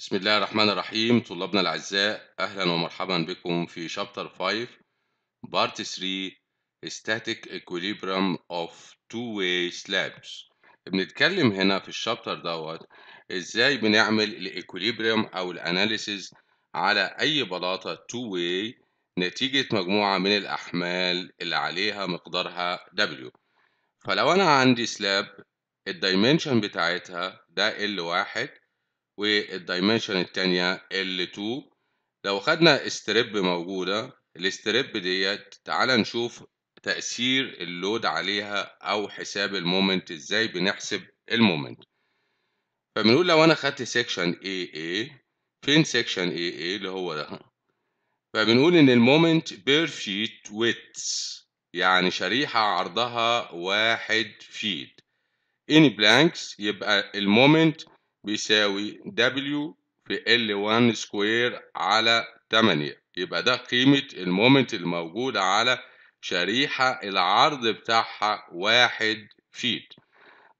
بسم الله الرحمن الرحيم طلابنا الأعزاء أهلا ومرحبا بكم في شابتر 5 بارت 3 Static Equilibrium of Two-Way Slabs بنتكلم هنا في الشابتر دوت إزاي بنعمل الإكوليبريم أو الأناليسيز على أي بلاطة two-way نتيجة مجموعة من الأحمال اللي عليها مقدارها W فلو أنا عندي سلاب الدايمنشن بتاعتها ده L1 والدايمنشن التانية L2 لو خدنا استريب موجودة الاستريب ديت تعال نشوف تأثير اللود عليها أو حساب المومنت إزاي بنحسب المومنت فبنقول لو أنا خدت سيكشن AA فين سيكشن AA اللي هو ده فبنقول إن المومنت بير فيت ويتس يعني شريحة عرضها واحد فيت اني بلانكس يبقى المومنت بيساوي W في L1 سكوير على 8 يبقى ده قيمة المومنت الموجودة على شريحة العرض بتاعها واحد فيت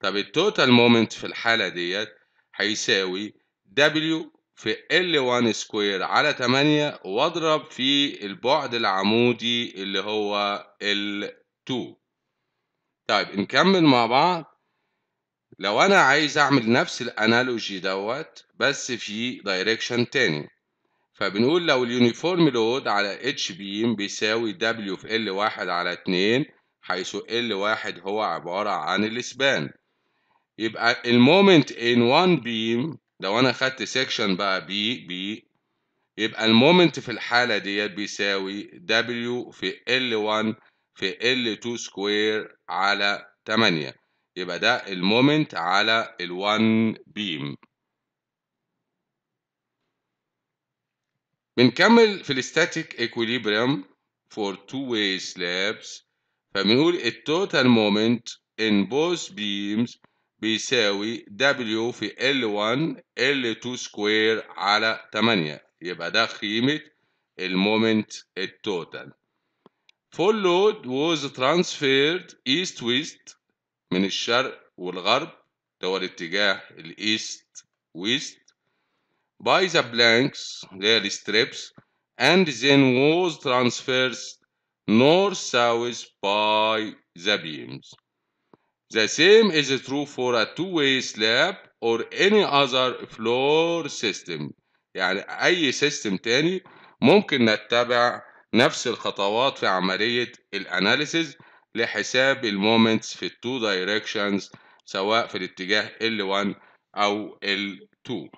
طب التوتال مومنت في الحالة ديت هيساوي W في L1 سكوير على 8 واضرب في البعد العمودي اللي هو L2 طيب نكمل مع بعض لو انا عايز اعمل نفس الانالوجي دوت بس في دايركشن تاني فبنقول لو اليونيفورم لود على اتش بيم بيساوي دبليو في ال واحد على اتنين حيث ال واحد هو عبارة عن الاسبان يبقى المومنت ان وان بيم لو انا خدت سيكشن بقى بي بي يبقى المومنت في الحالة ديت بيساوي دبليو في ال1 في ال2 سكوير على 8 يبقى ده المومنت على ال1 بيم بنكمل في الستاتيك equilibrium for two way slabs فبنقول التوتال مومنت in both beams بيساوي W في L1 L2 سكوير على 8 يبقى ده قيمة المومنت التوتال full load was transferred east west من الشرق والغرب اللي هو الاتجاه الايست ويست by the blanks اللي هي الستريبس and then was transferred north south by the beams. The same is true for a two-way slab or any other floor system. يعني أي سيستم تاني ممكن نتبع نفس الخطوات في عملية الأناليسيز لحساب المومنتس في التو دايركشنز سواء في الاتجاه L1 أو L2